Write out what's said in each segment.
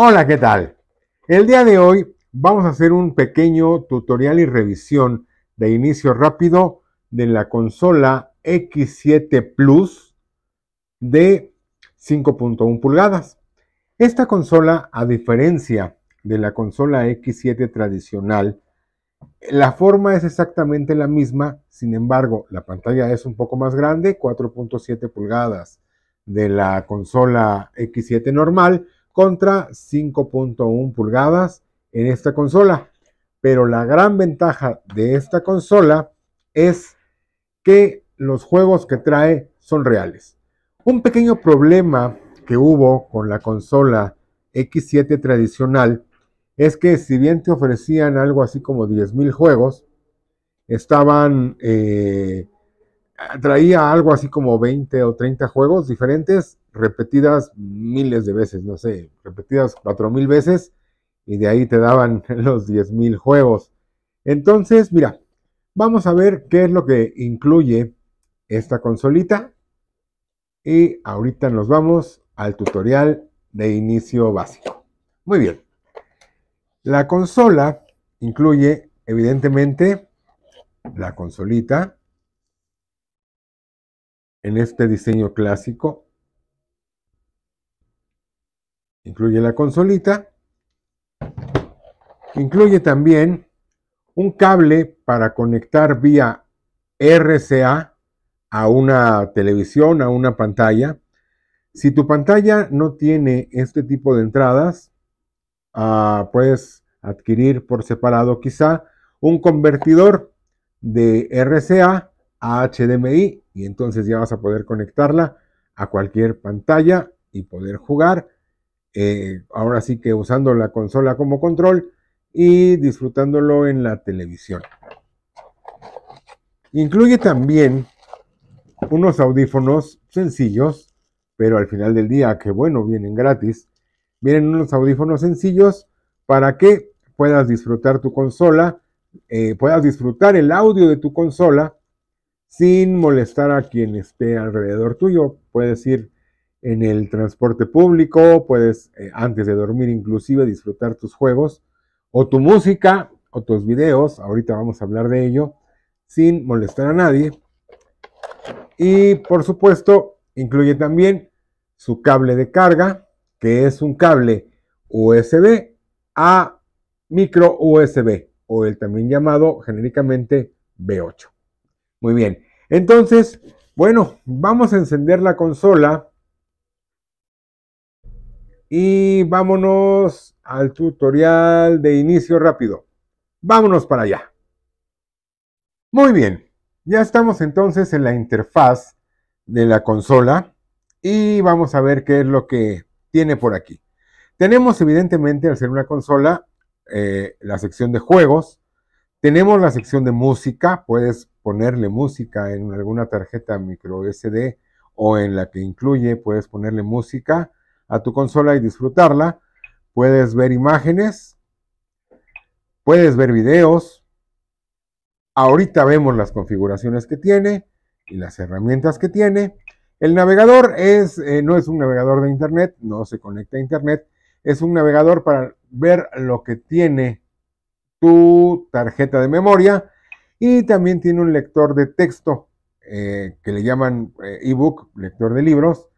Hola, ¿qué tal? El día de hoy vamos a hacer un pequeño tutorial y revisión de inicio rápido de la consola X7 Plus de 5.1 pulgadas. Esta consola, a diferencia de la consola X7 tradicional, la forma es exactamente la misma, sin embargo, la pantalla es un poco más grande, 4.7 pulgadas de la consola X7 normal, contra 5.1 pulgadas en esta consola. Pero la gran ventaja de esta consola es que los juegos que trae son reales. Un pequeño problema que hubo con la consola X7 tradicional es que si bien te ofrecían algo así como 10.000 juegos, estaban, eh, traía algo así como 20 o 30 juegos diferentes repetidas miles de veces, no sé, repetidas cuatro mil veces y de ahí te daban los diez mil juegos. Entonces, mira, vamos a ver qué es lo que incluye esta consolita y ahorita nos vamos al tutorial de inicio básico. Muy bien. La consola incluye evidentemente la consolita en este diseño clásico Incluye la consolita. Incluye también un cable para conectar vía RCA a una televisión, a una pantalla. Si tu pantalla no tiene este tipo de entradas, ah, puedes adquirir por separado quizá un convertidor de RCA a HDMI y entonces ya vas a poder conectarla a cualquier pantalla y poder jugar eh, ahora sí que usando la consola como control y disfrutándolo en la televisión. Incluye también unos audífonos sencillos, pero al final del día, que bueno, vienen gratis, vienen unos audífonos sencillos para que puedas disfrutar tu consola, eh, puedas disfrutar el audio de tu consola sin molestar a quien esté alrededor tuyo. Puedes ir en el transporte público, puedes eh, antes de dormir inclusive disfrutar tus juegos o tu música o tus videos, ahorita vamos a hablar de ello, sin molestar a nadie. Y por supuesto, incluye también su cable de carga, que es un cable USB a micro USB o el también llamado genéricamente B8. Muy bien, entonces, bueno, vamos a encender la consola y vámonos al tutorial de inicio rápido. Vámonos para allá. Muy bien, ya estamos entonces en la interfaz de la consola y vamos a ver qué es lo que tiene por aquí. Tenemos evidentemente al ser una consola eh, la sección de juegos, tenemos la sección de música, puedes ponerle música en alguna tarjeta micro SD o en la que incluye, puedes ponerle música a tu consola y disfrutarla. Puedes ver imágenes, puedes ver videos. Ahorita vemos las configuraciones que tiene y las herramientas que tiene. El navegador es, eh, no es un navegador de Internet, no se conecta a Internet, es un navegador para ver lo que tiene tu tarjeta de memoria y también tiene un lector de texto eh, que le llaman eh, ebook, lector de libros,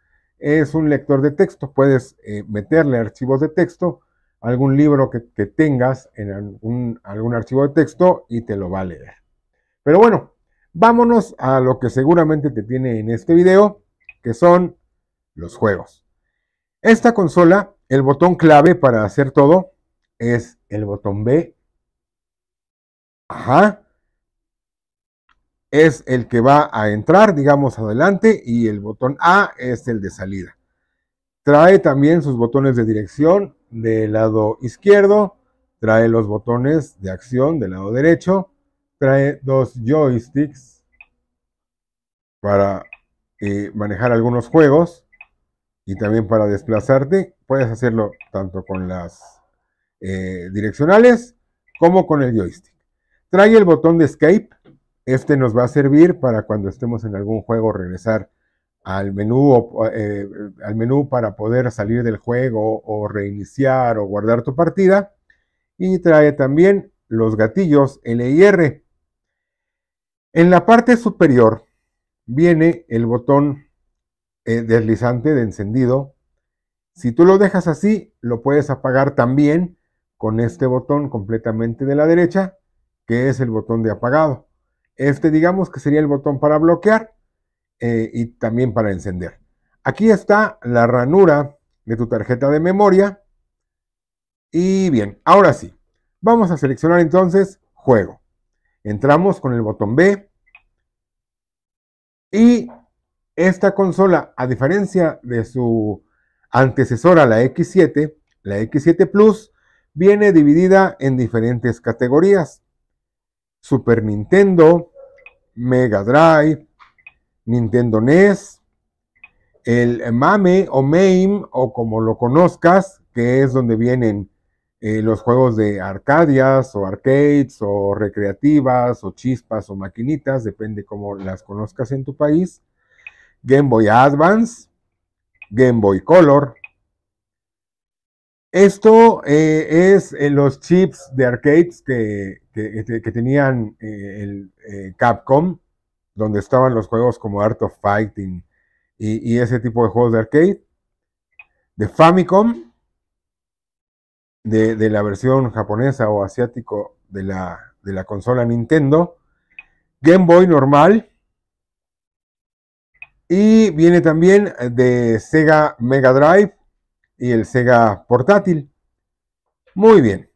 es un lector de texto. Puedes eh, meterle archivos de texto, algún libro que, tengas en algún, archivo de texto y te lo va a leer. Pero bueno, vámonos a lo que seguramente te tiene en este video, que son los juegos. Esta consola, el botón clave para hacer todo es el botón B. Ajá es el que va a entrar, digamos, adelante y el botón A es el de salida. Trae también sus botones de dirección del lado izquierdo, trae los botones de acción del lado derecho, trae dos joysticks para eh, manejar algunos juegos y también para desplazarte. Puedes hacerlo tanto con las eh, direccionales como con el joystick. Trae el botón de escape este nos va a servir para cuando estemos en algún juego regresar al menú, eh, al menú para poder salir del juego o reiniciar o guardar tu partida. Y trae también los gatillos L y R. En la parte superior viene el botón eh, deslizante de encendido. Si tú lo dejas así, lo puedes apagar también con este botón completamente de la derecha, que es el botón de apagado. Este digamos que sería el botón para bloquear eh, y también para encender. Aquí está la ranura de tu tarjeta de memoria. Y bien, ahora sí, vamos a seleccionar entonces juego. Entramos con el botón B y esta consola, a diferencia de su antecesora, la X7, la X7 Plus, viene dividida en diferentes categorías. Super Nintendo, Mega Drive, Nintendo NES, el MAME o MAME o como lo conozcas, que es donde vienen eh, los juegos de arcadias o arcades o recreativas o chispas o maquinitas, depende cómo las conozcas en tu país. Game Boy Advance, Game Boy Color, esto eh, es eh, los chips de arcades que, tenían eh, el Capcom, donde estaban los juegos como Art of Fighting y, ese tipo de juegos de arcade. De Famicom, de, la versión japonesa o asiático de la, de la consola Nintendo. Game Boy normal. Y viene también de Sega Mega Drive y el Sega portátil. Muy bien.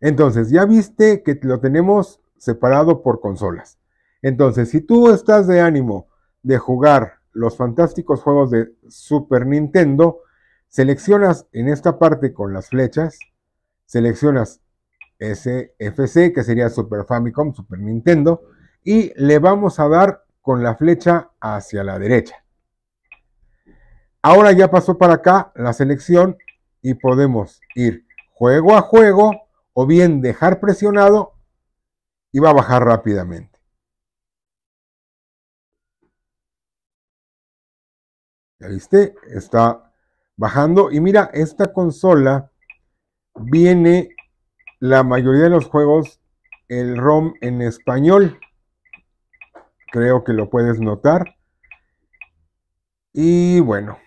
Entonces, ya viste que lo tenemos separado por consolas. Entonces, si tú estás de ánimo de jugar los fantásticos juegos de Super Nintendo, seleccionas en esta parte con las flechas, seleccionas SFC, que sería Super Famicom, Super Nintendo, y le vamos a dar con la flecha hacia la derecha. Ahora ya pasó para acá la selección y podemos ir juego a juego o bien dejar presionado y va a bajar rápidamente. ¿Ya viste? Está bajando y mira, esta consola viene la mayoría de los juegos el ROM en español. Creo que lo puedes notar. Y bueno,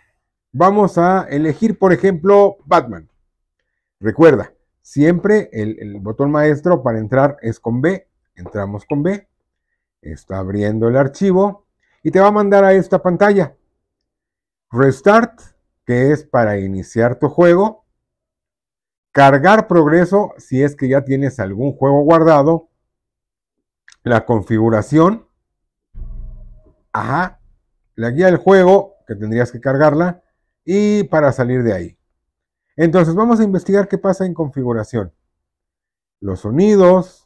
vamos a elegir, por ejemplo, Batman. Recuerda, siempre el, botón maestro para entrar es con B. Entramos con B. Está abriendo el archivo y te va a mandar a esta pantalla. Restart, que es para iniciar tu juego. Cargar progreso, si es que ya tienes algún juego guardado. La configuración. Ajá. La guía del juego, que tendrías que cargarla y para salir de ahí. Entonces vamos a investigar qué pasa en configuración. Los sonidos,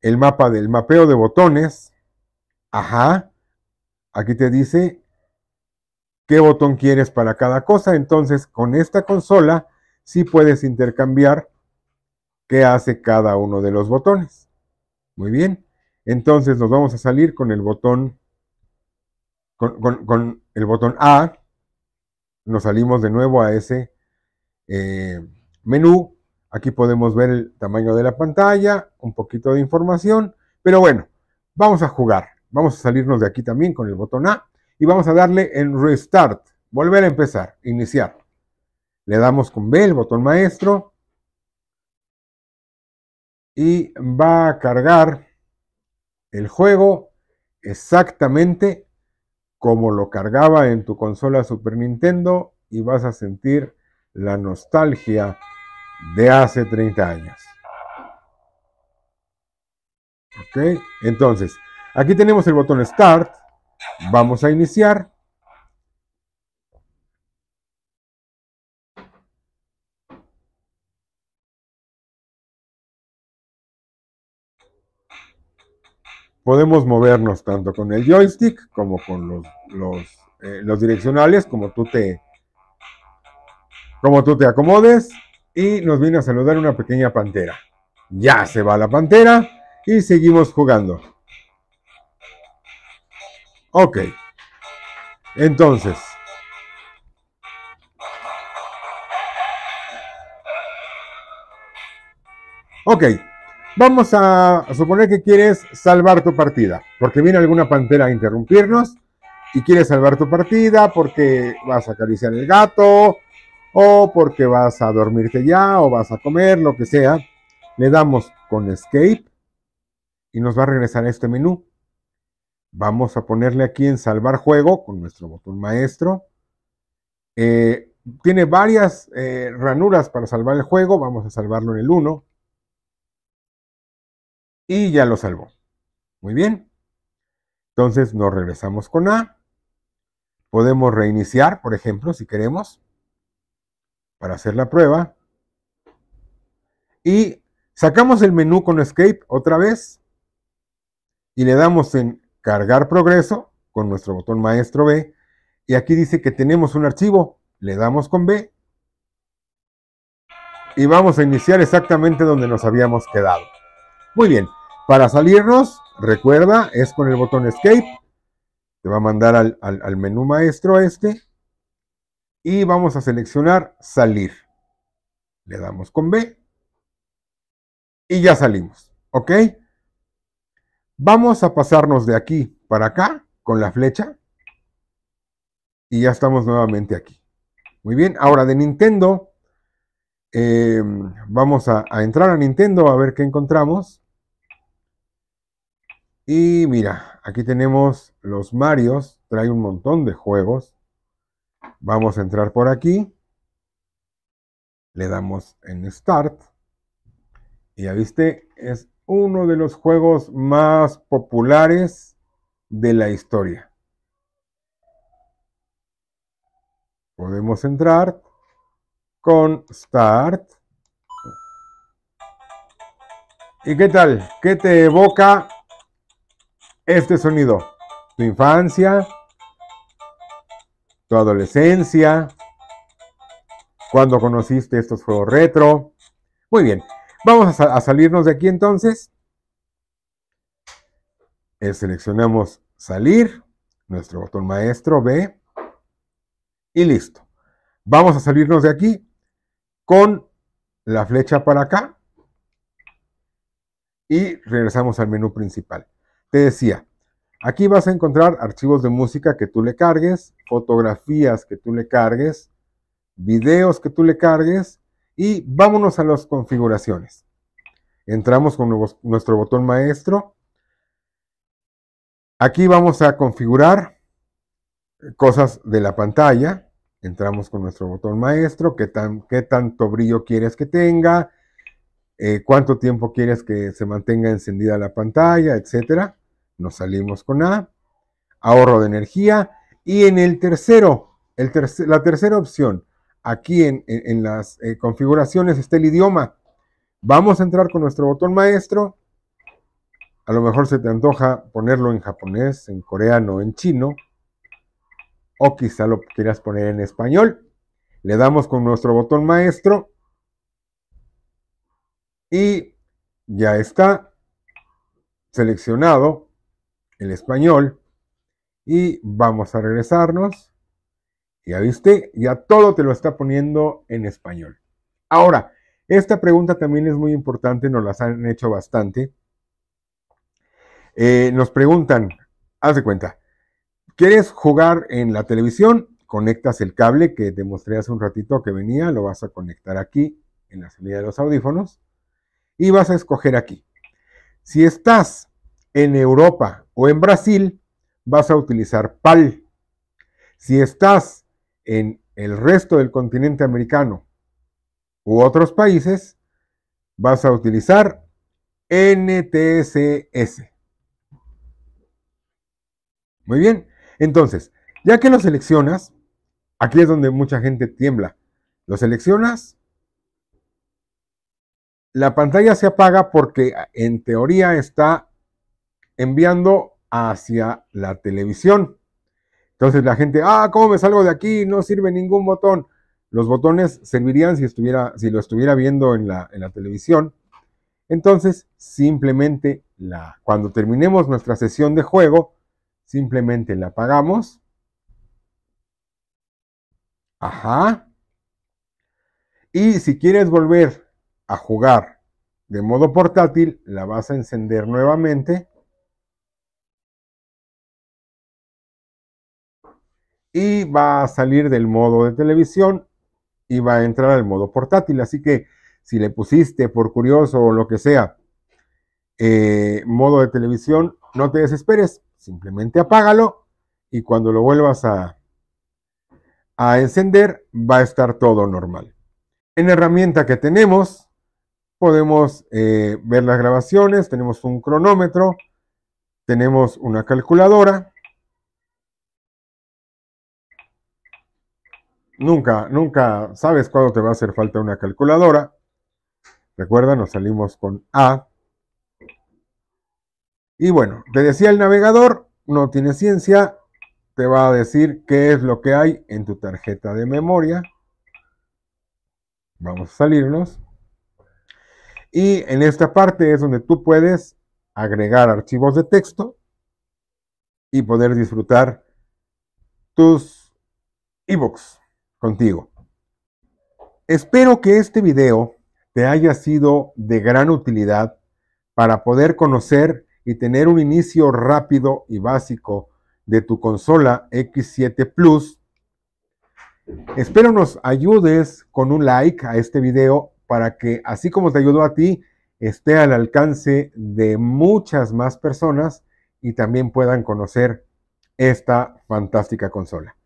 el mapa del mapeo de botones. Ajá, aquí te dice qué botón quieres para cada cosa. Entonces con esta consola sí puedes intercambiar qué hace cada uno de los botones. Muy bien, entonces nos vamos a salir con el botón, con, con el botón A, nos salimos de nuevo a ese eh, menú. Aquí podemos ver el tamaño de la pantalla, un poquito de información, pero bueno, vamos a jugar. Vamos a salirnos de aquí también con el botón A y vamos a darle en Restart, volver a empezar, iniciar. Le damos con B el botón maestro y va a cargar el juego exactamente como lo cargaba en tu consola Super Nintendo y vas a sentir la nostalgia de hace 30 años. Ok, entonces, aquí tenemos el botón Start. Vamos a iniciar. podemos movernos tanto con el joystick como con los, eh, los, direccionales, como tú te como tú te acomodes. Y nos viene a saludar una pequeña pantera. Ya se va la pantera y seguimos jugando. Ok. Entonces. Ok, Vamos a, suponer que quieres salvar tu partida, porque viene alguna pantera a interrumpirnos y quieres salvar tu partida porque vas a acariciar el gato o porque vas a dormirte ya o vas a comer, lo que sea. Le damos con escape y nos va a regresar a este menú. Vamos a ponerle aquí en salvar juego con nuestro botón maestro. Eh, tiene varias eh, ranuras para salvar el juego. Vamos a salvarlo en el 1 y ya lo salvó. Muy bien. Entonces nos regresamos con A. Podemos reiniciar, por ejemplo, si queremos, para hacer la prueba. Y sacamos el menú con Escape otra vez y le damos en cargar progreso con nuestro botón maestro B. Y aquí dice que tenemos un archivo. Le damos con B y vamos a iniciar exactamente donde nos habíamos quedado. Muy bien, para salirnos, recuerda, es con el botón escape. Te va a mandar al, menú maestro este. Y vamos a seleccionar salir. Le damos con B. Y ya salimos. ¿Ok? Vamos a pasarnos de aquí para acá con la flecha. Y ya estamos nuevamente aquí. Muy bien, ahora de Nintendo, eh, vamos a, a, entrar a Nintendo a ver qué encontramos. Y mira, aquí tenemos los Marios, trae un montón de juegos. Vamos a entrar por aquí. Le damos en Start. Y ya viste, es uno de los juegos más populares de la historia. Podemos entrar con Start. ¿Y qué tal? ¿Qué te evoca este sonido. Tu infancia, tu adolescencia, cuando conociste estos juegos retro. Muy bien, vamos a, salirnos de aquí entonces. Eh, seleccionamos salir, nuestro botón maestro B, y listo. Vamos a salirnos de aquí con la flecha para acá y regresamos al menú principal. Te decía, aquí vas a encontrar archivos de música que tú le cargues, fotografías que tú le cargues, videos que tú le cargues y vámonos a las configuraciones. Entramos con nuestro botón maestro. Aquí vamos a configurar cosas de la pantalla. Entramos con nuestro botón maestro, qué, tanto brillo quieres que tenga, eh, cuánto tiempo quieres que se mantenga encendida la pantalla, etcétera nos salimos con A, ahorro de energía. Y en el tercero, la tercera opción, aquí en, las eh, configuraciones está el idioma. Vamos a entrar con nuestro botón maestro. A lo mejor se te antoja ponerlo en japonés, en coreano, en chino. O quizá lo quieras poner en español. Le damos con nuestro botón maestro. Y ya está seleccionado el español. Y vamos a regresarnos. Ya viste, ya todo te lo está poniendo en español. Ahora, esta pregunta también es muy importante, nos las han hecho bastante. Eh, nos preguntan, haz cuenta, ¿quieres jugar en la televisión? Conectas el cable que te mostré hace un ratito que venía, lo vas a conectar aquí, en la salida de los audífonos, y vas a escoger aquí. Si estás en Europa o en Brasil, vas a utilizar PAL. Si estás en el resto del continente americano u otros países, vas a utilizar NTSS. Muy bien, entonces, ya que lo seleccionas, aquí es donde mucha gente tiembla. Lo seleccionas, la pantalla se apaga porque en teoría está enviando hacia la televisión. Entonces la gente, ah, ¿cómo me salgo de aquí? No sirve ningún botón. Los botones servirían si, estuviera, si lo estuviera viendo en la, televisión. Entonces, simplemente la, cuando terminemos nuestra sesión de juego, simplemente la apagamos. Ajá. Y si quieres volver a jugar de modo portátil, la vas a encender nuevamente y va a salir del modo de televisión y va a entrar al modo portátil. Así que si le pusiste por curioso o lo que sea eh, modo de televisión, no te desesperes, simplemente apágalo y cuando lo vuelvas a, a encender va a estar todo normal. En la herramienta que tenemos podemos eh, ver las grabaciones, tenemos un cronómetro, tenemos una calculadora Nunca, nunca sabes cuándo te va a hacer falta una calculadora. Recuerda, nos salimos con A. Y bueno, te decía el navegador, no tiene ciencia, te va a decir qué es lo que hay en tu tarjeta de memoria. Vamos a salirnos. Y en esta parte es donde tú puedes agregar archivos de texto y poder disfrutar tus e-books contigo. Espero que este video te haya sido de gran utilidad para poder conocer y tener un inicio rápido y básico de tu consola X7 Plus. Espero nos ayudes con un like a este video para que así como te ayudo a ti, esté al alcance de muchas más personas y también puedan conocer esta fantástica consola.